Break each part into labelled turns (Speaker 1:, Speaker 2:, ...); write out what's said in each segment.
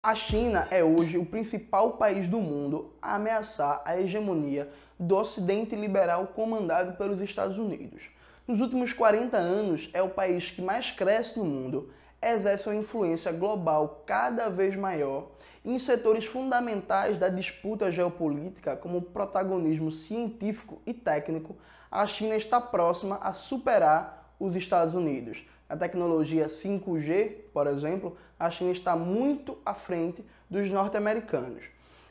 Speaker 1: A China é hoje o principal país do mundo a ameaçar a hegemonia do Ocidente liberal comandado pelos Estados Unidos. Nos últimos 40 anos, é o país que mais cresce no mundo, exerce uma influência global cada vez maior em setores fundamentais da disputa geopolítica, como protagonismo científico e técnico. A China está próxima a superar os Estados Unidos. A tecnologia 5G, por exemplo, a China está muito à frente dos norte-americanos.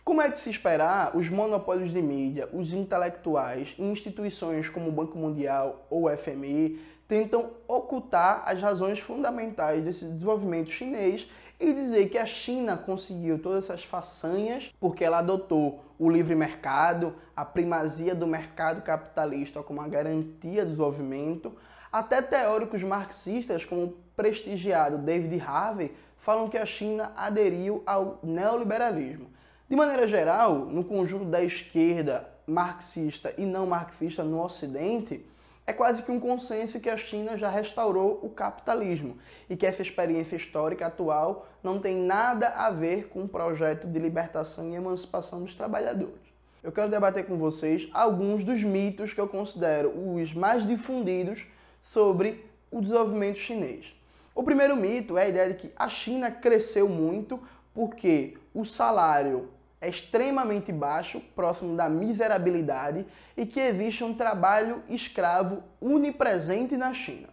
Speaker 1: Como é de se esperar, os monopólios de mídia, os intelectuais e instituições como o Banco Mundial ou o FMI tentam ocultar as razões fundamentais desse desenvolvimento chinês e dizer que a China conseguiu todas essas façanhas porque ela adotou o livre mercado, a primazia do mercado capitalista como a garantia do desenvolvimento. Até teóricos marxistas, como o prestigiado David Harvey, falam que a China aderiu ao neoliberalismo. De maneira geral, no conjunto da esquerda marxista e não marxista no Ocidente, é quase que um consenso que a China já restaurou o capitalismo e que essa experiência histórica atual não tem nada a ver com o projeto de libertação e emancipação dos trabalhadores. Eu quero debater com vocês alguns dos mitos que eu considero os mais difundidos sobre o desenvolvimento chinês. O primeiro mito é a ideia de que a China cresceu muito porque o salário é extremamente baixo, próximo da miserabilidade, e que existe um trabalho escravo unipresente na China.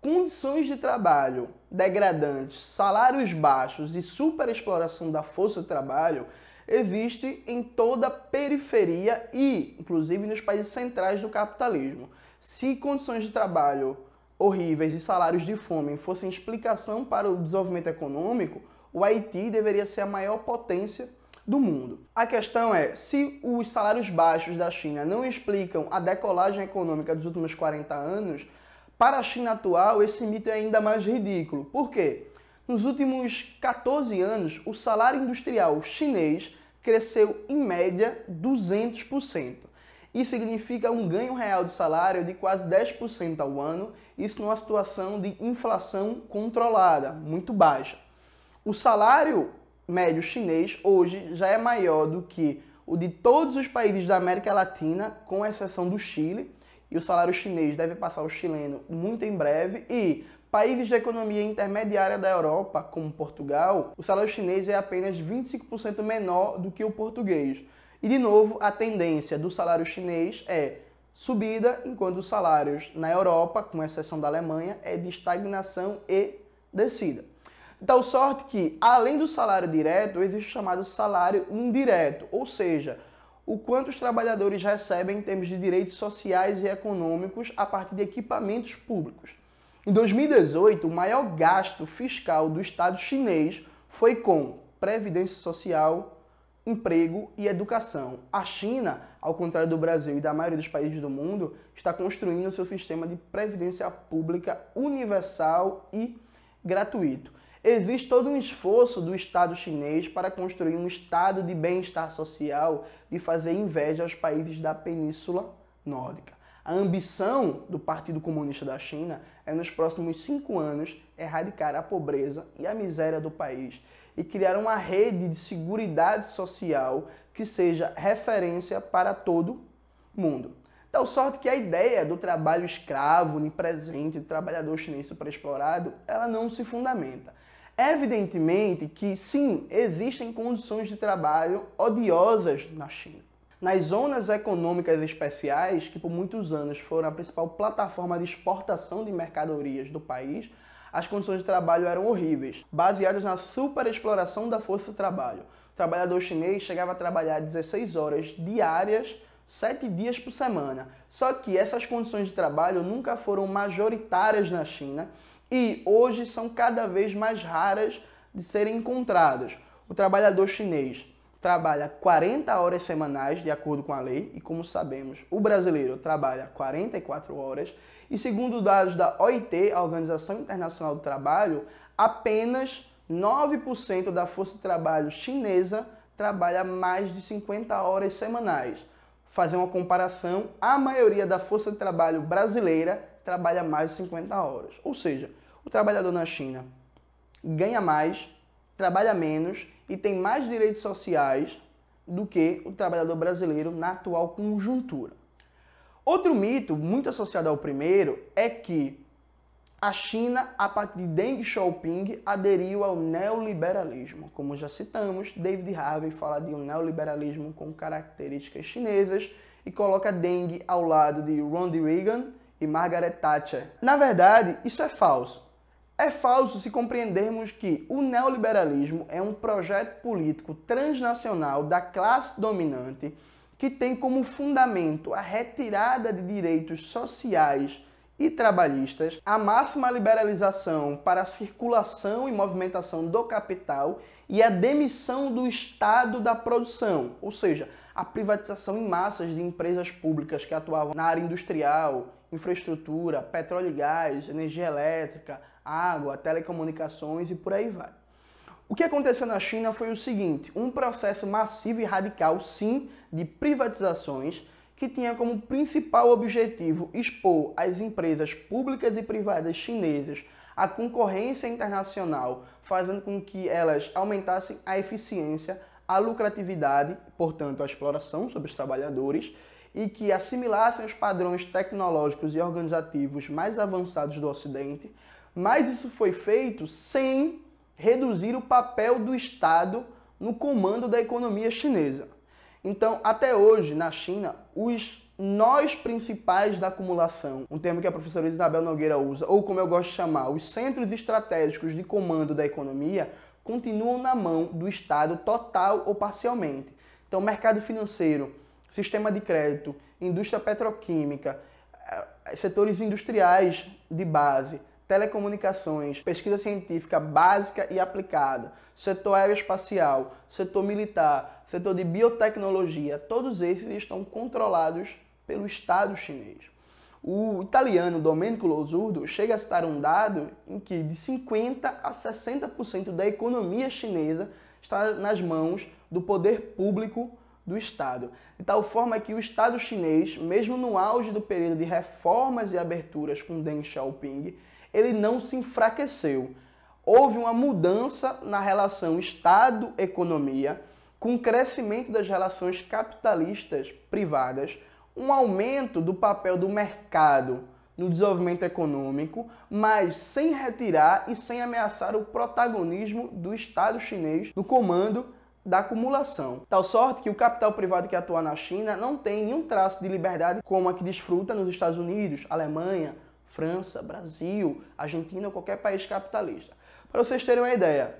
Speaker 1: Condições de trabalho degradantes, salários baixos e superexploração da força de trabalho existe em toda a periferia e, inclusive, nos países centrais do capitalismo. Se condições de trabalho horríveis e salários de fome fossem explicação para o desenvolvimento econômico, o Haiti deveria ser a maior potência do mundo. A questão é, se os salários baixos da China não explicam a decolagem econômica dos últimos 40 anos, para a China atual esse mito é ainda mais ridículo. Por quê? Nos últimos 14 anos, o salário industrial chinês cresceu em média 200%. Isso significa um ganho real de salário de quase 10% ao ano, isso numa situação de inflação controlada, muito baixa. O salário médio chinês hoje já é maior do que o de todos os países da América Latina, com exceção do Chile, e o salário chinês deve passar o chileno muito em breve, e países de economia intermediária da Europa, como Portugal, o salário chinês é apenas 25% menor do que o português. E de novo, a tendência do salário chinês é subida, enquanto os salários na Europa, com exceção da Alemanha, é de estagnação e descida. tal sorte que, além do salário direto, existe o chamado salário indireto, ou seja, o quanto os trabalhadores recebem em termos de direitos sociais e econômicos a partir de equipamentos públicos. Em 2018, o maior gasto fiscal do Estado chinês foi com previdência social, emprego e educação. A China, ao contrário do Brasil e da maioria dos países do mundo, está construindo seu sistema de previdência pública universal e gratuito. Existe todo um esforço do Estado chinês para construir um estado de bem-estar social e fazer inveja aos países da Península Nórdica. A ambição do Partido Comunista da China é, nos próximos cinco anos, erradicar a pobreza e a miséria do país e criar uma rede de segurança social que seja referência para todo mundo. Tal sorte que a ideia do trabalho escravo, onipresente, do trabalhador chinês superexplorado, ela não se fundamenta. Evidentemente que sim, existem condições de trabalho odiosas na China. Nas zonas econômicas especiais, que por muitos anos foram a principal plataforma de exportação de mercadorias do país, as condições de trabalho eram horríveis, baseadas na superexploração da força de trabalho. O trabalhador chinês chegava a trabalhar 16 horas diárias, 7 dias por semana. Só que essas condições de trabalho nunca foram majoritárias na China e hoje são cada vez mais raras de serem encontradas. O trabalhador chinês trabalha 40 horas semanais, de acordo com a lei, e como sabemos, o brasileiro trabalha 44 horas. E segundo dados da OIT, a Organização Internacional do Trabalho, apenas 9% da força de trabalho chinesa trabalha mais de 50 horas semanais. Fazer uma comparação, a maioria da força de trabalho brasileira trabalha mais de 50 horas. Ou seja, o trabalhador na China ganha mais, trabalha menos e tem mais direitos sociais do que o trabalhador brasileiro na atual conjuntura. Outro mito, muito associado ao primeiro, é que a China, a partir de Deng Xiaoping, aderiu ao neoliberalismo. Como já citamos, David Harvey fala de um neoliberalismo com características chinesas e coloca Deng ao lado de Ronald Reagan e Margaret Thatcher. Na verdade, isso é falso. É falso se compreendermos que o neoliberalismo é um projeto político transnacional da classe dominante que tem como fundamento a retirada de direitos sociais e trabalhistas, a máxima liberalização para a circulação e movimentação do capital e a demissão do Estado da produção, ou seja, a privatização em massas de empresas públicas que atuavam na área industrial, infraestrutura, petróleo e gás, energia elétrica, água, telecomunicações e por aí vai. O que aconteceu na China foi o seguinte: um processo massivo e radical, sim, de privatizações que tinha como principal objetivo expor as empresas públicas e privadas chinesas à concorrência internacional, fazendo com que elas aumentassem a eficiência, a lucratividade, portanto, a exploração sobre os trabalhadores, e que assimilassem os padrões tecnológicos e organizativos mais avançados do Ocidente. Mas isso foi feito sem reduzir o papel do Estado no comando da economia chinesa. Então, até hoje, na China, os nós principais da acumulação, um termo que a professora Isabel Nogueira usa, ou como eu gosto de chamar, os centros estratégicos de comando da economia, continuam na mão do Estado total ou parcialmente. Então, mercado financeiro, sistema de crédito, indústria petroquímica, eh, setores industriais de base, telecomunicações, pesquisa científica básica e aplicada, setor aeroespacial, setor militar, setor de biotecnologia, todos esses estão controlados pelo Estado chinês. O italiano Domenico Losurdo chega a citar um dado em que de 50 a 60% da economia chinesa está nas mãos do poder público do Estado. De tal forma que o Estado chinês, mesmo no auge do período de reformas e aberturas com Deng Xiaoping, ele não se enfraqueceu. Houve uma mudança na relação Estado-economia, com crescimento das relações capitalistas privadas, um aumento do papel do mercado no desenvolvimento econômico, mas sem retirar e sem ameaçar o protagonismo do Estado chinês no comando da acumulação. Tal sorte que o capital privado que atua na China não tem nenhum traço de liberdade como a que desfruta nos Estados Unidos, Alemanha, França, Brasil, Argentina, qualquer país capitalista. Para vocês terem uma ideia,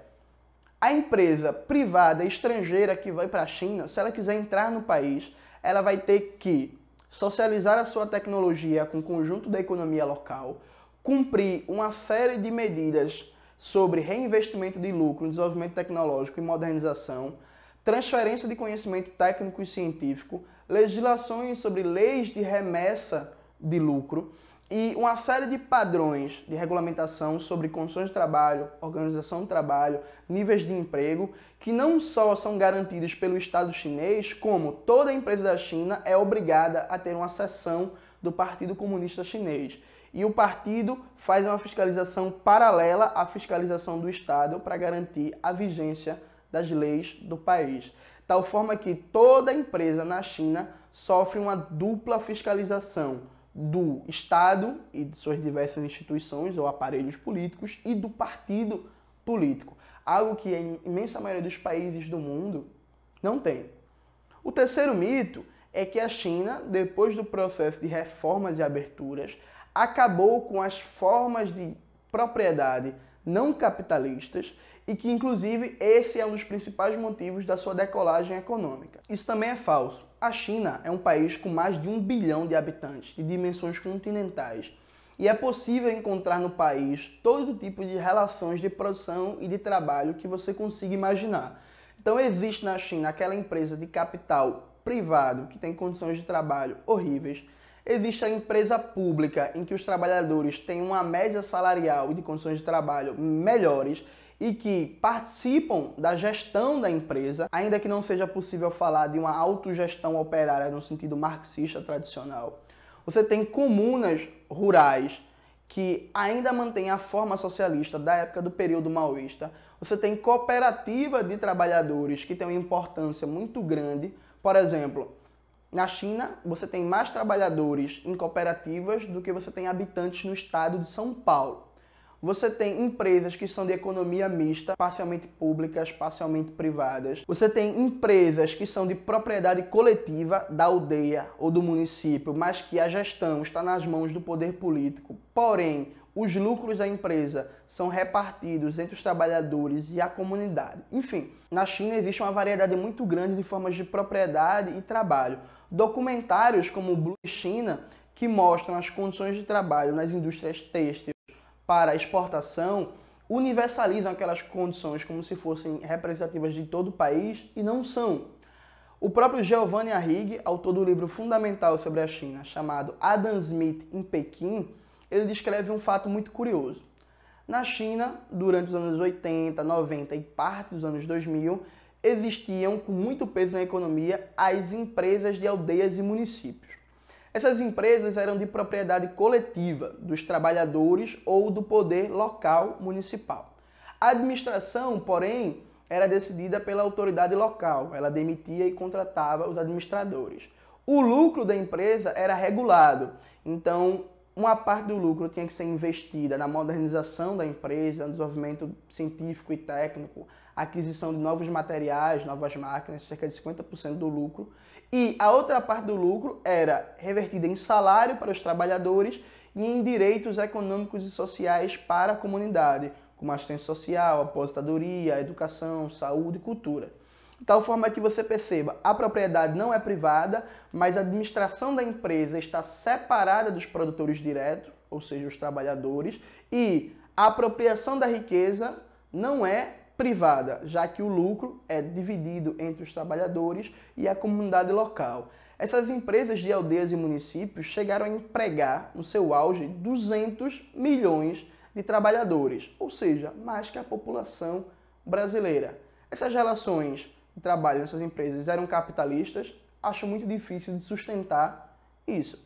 Speaker 1: a empresa privada estrangeira que vai para a China, se ela quiser entrar no país, ela vai ter que socializar a sua tecnologia com o conjunto da economia local, cumprir uma série de medidas sobre reinvestimento de lucro, desenvolvimento tecnológico e modernização, transferência de conhecimento técnico e científico, legislações sobre leis de remessa de lucro e uma série de padrões de regulamentação sobre condições de trabalho, organização do trabalho, níveis de emprego, que não só são garantidos pelo Estado chinês, como toda empresa da China é obrigada a ter uma seção do Partido Comunista Chinês. E o partido faz uma fiscalização paralela à fiscalização do Estado para garantir a vigência das leis do país. Tal forma que toda empresa na China sofre uma dupla fiscalização do Estado e de suas diversas instituições ou aparelhos políticos e do partido político, algo que a imensa maioria dos países do mundo não tem. O terceiro mito é que a China, depois do processo de reformas e aberturas, acabou com as formas de propriedade não capitalistas e que, inclusive, esse é um dos principais motivos da sua decolagem econômica. Isso também é falso. A China é um país com mais de um bilhão de habitantes, de dimensões continentais, e é possível encontrar no país todo tipo de relações de produção e de trabalho que você consiga imaginar. Então, existe na China aquela empresa de capital privado que tem condições de trabalho horríveis. Existe a empresa pública em que os trabalhadores têm uma média salarial e de condições de trabalho melhores e que participam da gestão da empresa, ainda que não seja possível falar de uma autogestão operária no sentido marxista tradicional. Você tem comunas rurais que ainda mantém a forma socialista da época do período maoísta. Você tem cooperativa de trabalhadores que tem uma importância muito grande. Por exemplo, na China, você tem mais trabalhadores em cooperativas do que você tem habitantes no estado de São Paulo. Você tem empresas que são de economia mista, parcialmente públicas, parcialmente privadas. Você tem empresas que são de propriedade coletiva da aldeia ou do município, mas que a gestão está nas mãos do poder político. Porém, os lucros da empresa são repartidos entre os trabalhadores e a comunidade. Enfim, na China existe uma variedade muito grande de formas de propriedade e trabalho. Documentários como Blue China, que mostram as condições de trabalho nas indústrias têxteis, para exportação universalizam aquelas condições como se fossem representativas de todo o país e não são. O próprio Giovanni Arrighi, autor do livro fundamental sobre a China, chamado Adam Smith em Pequim, ele descreve um fato muito curioso. Na China, durante os anos 80, 90 e parte dos anos 2000, existiam com muito peso na economia as empresas de aldeias e municípios. Essas empresas eram de propriedade coletiva dos trabalhadores ou do poder local municipal. A administração, porém, era decidida pela autoridade local, ela demitia e contratava os administradores. O lucro da empresa era regulado, então uma parte do lucro tinha que ser investida na modernização da empresa, no desenvolvimento científico e técnico, aquisição de novos materiais, novas máquinas, cerca de 50% do lucro, e a outra parte do lucro era revertida em salário para os trabalhadores e em direitos econômicos e sociais para a comunidade, como assistência social, aposentadoria, educação, saúde e cultura. De tal forma que você perceba, a propriedade não é privada, mas a administração da empresa está separada dos produtores diretos, ou seja, os trabalhadores, e a apropriação da riqueza não é privada, já que o lucro é dividido entre os trabalhadores e a comunidade local. Essas empresas de aldeias e municípios chegaram a empregar, no seu auge, 200 milhões de trabalhadores, ou seja, mais que a população brasileira. Essas relações de trabalho nessas empresas eram capitalistas, acho muito difícil de sustentar isso.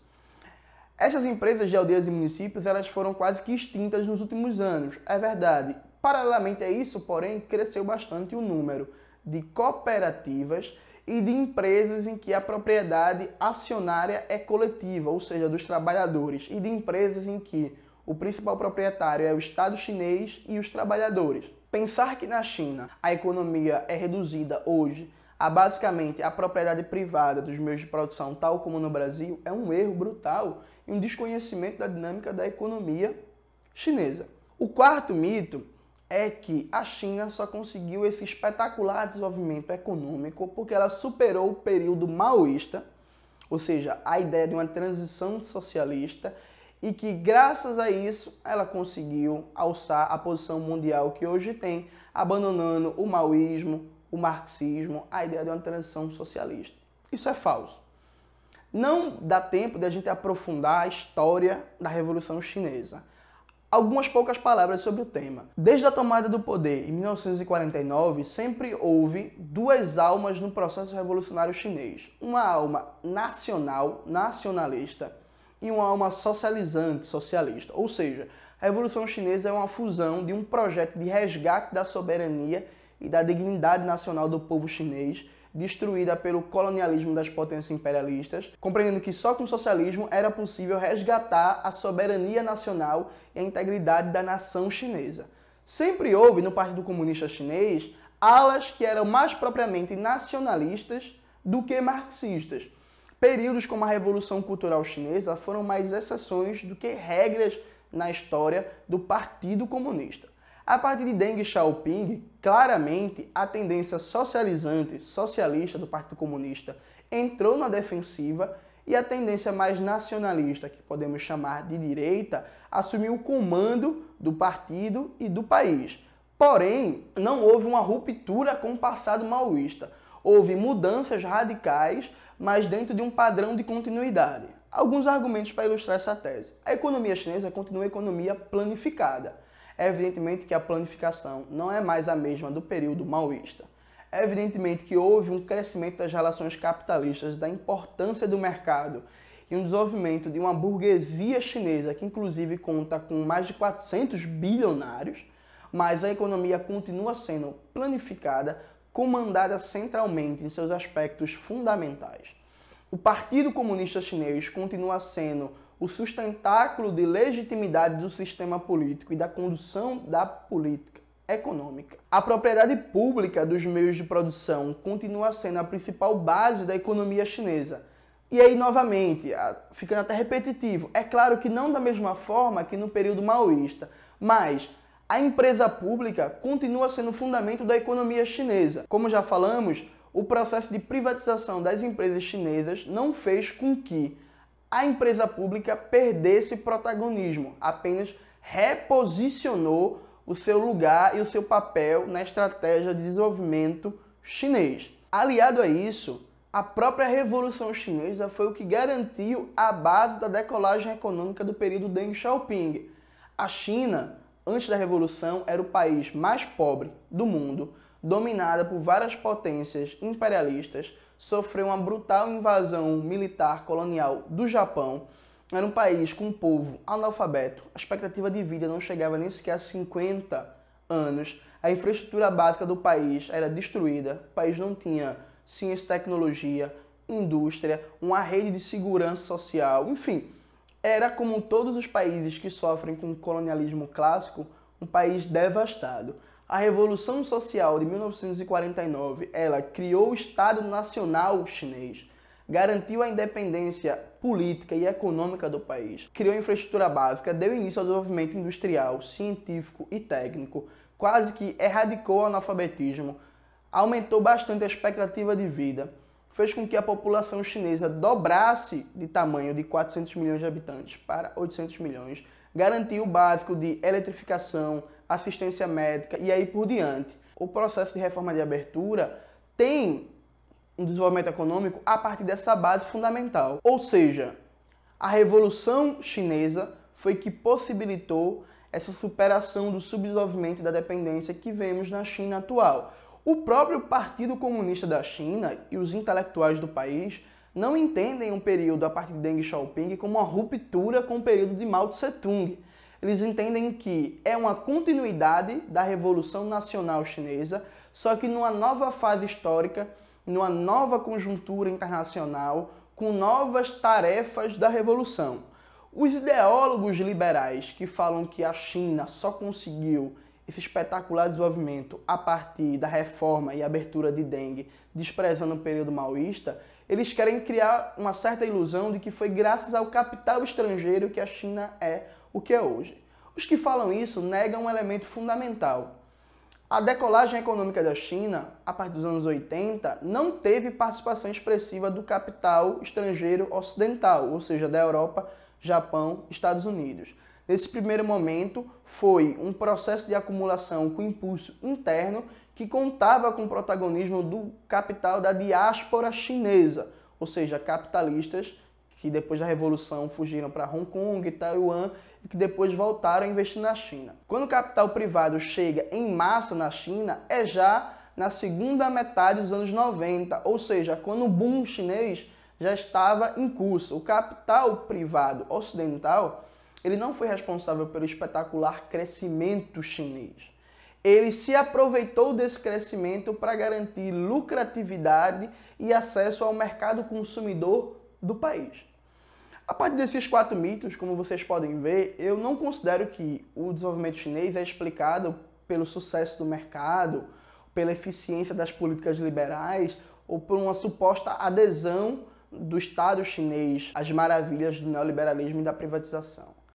Speaker 1: Essas empresas de aldeias e municípios elas foram quase que extintas nos últimos anos, é verdade, Paralelamente a isso, porém, cresceu bastante o número de cooperativas e de empresas em que a propriedade acionária é coletiva, ou seja, dos trabalhadores, e de empresas em que o principal proprietário é o Estado chinês e os trabalhadores. Pensar que na China a economia é reduzida hoje a basicamente a propriedade privada dos meios de produção, tal como no Brasil, é um erro brutal e um desconhecimento da dinâmica da economia chinesa. O quarto mito é que a China só conseguiu esse espetacular desenvolvimento econômico porque ela superou o período maoísta, ou seja, a ideia de uma transição socialista, e que graças a isso ela conseguiu alçar a posição mundial que hoje tem, abandonando o maoísmo, o marxismo, a ideia de uma transição socialista. Isso é falso. Não dá tempo de a gente aprofundar a história da Revolução Chinesa algumas poucas palavras sobre o tema. Desde a tomada do poder em 1949, sempre houve duas almas no processo revolucionário chinês: uma alma nacional, nacionalista, e uma alma socializante, socialista. Ou seja, a Revolução Chinesa é uma fusão de um projeto de resgate da soberania e da dignidade nacional do povo chinês destruída pelo colonialismo das potências imperialistas, compreendendo que só com o socialismo era possível resgatar a soberania nacional e a integridade da nação chinesa. Sempre houve no Partido Comunista Chinês alas que eram mais propriamente nacionalistas do que marxistas. Períodos como a Revolução Cultural Chinesa foram mais exceções do que regras na história do Partido Comunista. A partir de Deng Xiaoping, claramente a tendência socializante, socialista do Partido Comunista entrou na defensiva e a tendência mais nacionalista, que podemos chamar de direita, assumiu o comando do partido e do país. Porém, não houve uma ruptura com o passado maoísta. Houve mudanças radicais, mas dentro de um padrão de continuidade. Alguns argumentos para ilustrar essa tese. A economia chinesa continua uma economia planificada evidentemente que a planificação não é mais a mesma do período maoísta. É evidentemente que houve um crescimento das relações capitalistas, da importância do mercado e um desenvolvimento de uma burguesia chinesa que inclusive conta com mais de 400 bilionários, mas a economia continua sendo planificada, comandada centralmente em seus aspectos fundamentais. O Partido Comunista Chinês continua sendo o sustentáculo de legitimidade do sistema político e da condução da política econômica. A propriedade pública dos meios de produção continua sendo a principal base da economia chinesa. E aí, novamente, ficando até repetitivo, é claro que não da mesma forma que no período maoísta, mas a empresa pública continua sendo o fundamento da economia chinesa. Como já falamos, o processo de privatização das empresas chinesas não fez com que a empresa pública perdesse protagonismo, apenas reposicionou o seu lugar e o seu papel na estratégia de desenvolvimento chinês. Aliado a isso, a própria Revolução Chinesa foi o que garantiu a base da decolagem econômica do período Deng Xiaoping. A China, antes da Revolução, era o país mais pobre do mundo, dominada por várias potências imperialistas, sofreu uma brutal invasão militar colonial do Japão. Era um país com um povo analfabeto, a expectativa de vida não chegava nem sequer a 50 anos, a infraestrutura básica do país era destruída, o país não tinha ciência e tecnologia, indústria, uma rede de segurança social, enfim. Era como todos os países que sofrem com o colonialismo clássico, um país devastado. A Revolução Social de 1949, ela criou o Estado Nacional Chinês, garantiu a independência política e econômica do país, criou infraestrutura básica, deu início ao desenvolvimento industrial, científico e técnico, quase que erradicou o analfabetismo, aumentou bastante a expectativa de vida, fez com que a população chinesa dobrasse de tamanho de 400 milhões de habitantes para 800 milhões, garantiu o básico de eletrificação, assistência médica e aí por diante. O processo de reforma de abertura tem um desenvolvimento econômico a partir dessa base fundamental. Ou seja, a Revolução Chinesa foi que possibilitou essa superação do subdesenvolvimento e da dependência que vemos na China atual. O próprio Partido Comunista da China e os intelectuais do país não entendem um período a partir de Deng Xiaoping como uma ruptura com o período de Mao Tse-tung eles entendem que é uma continuidade da Revolução Nacional Chinesa, só que numa nova fase histórica, numa nova conjuntura internacional, com novas tarefas da revolução. Os ideólogos liberais que falam que a China só conseguiu esse espetacular desenvolvimento a partir da reforma e abertura de Deng, desprezando o período maoísta, eles querem criar uma certa ilusão de que foi graças ao capital estrangeiro que a China é o que é hoje. Os que falam isso negam um elemento fundamental. A decolagem econômica da China, a partir dos anos 80, não teve participação expressiva do capital estrangeiro ocidental, ou seja, da Europa, Japão, Estados Unidos. Nesse primeiro momento, foi um processo de acumulação com impulso interno que contava com o protagonismo do capital da diáspora chinesa, ou seja, capitalistas que depois da revolução fugiram para Hong Kong, Taiwan e que depois voltaram a investir na China. Quando o capital privado chega em massa na China, é já na segunda metade dos anos 90, ou seja, quando o boom chinês já estava em curso. O capital privado ocidental ele não foi responsável pelo espetacular crescimento chinês. Ele se aproveitou desse crescimento para garantir lucratividade e acesso ao mercado consumidor do país. A partir desses quatro mitos, como vocês podem ver, eu não considero que o desenvolvimento chinês é explicado pelo sucesso do mercado, pela eficiência das políticas liberais ou por uma suposta adesão do Estado chinês às maravilhas do neoliberalismo e da privatização.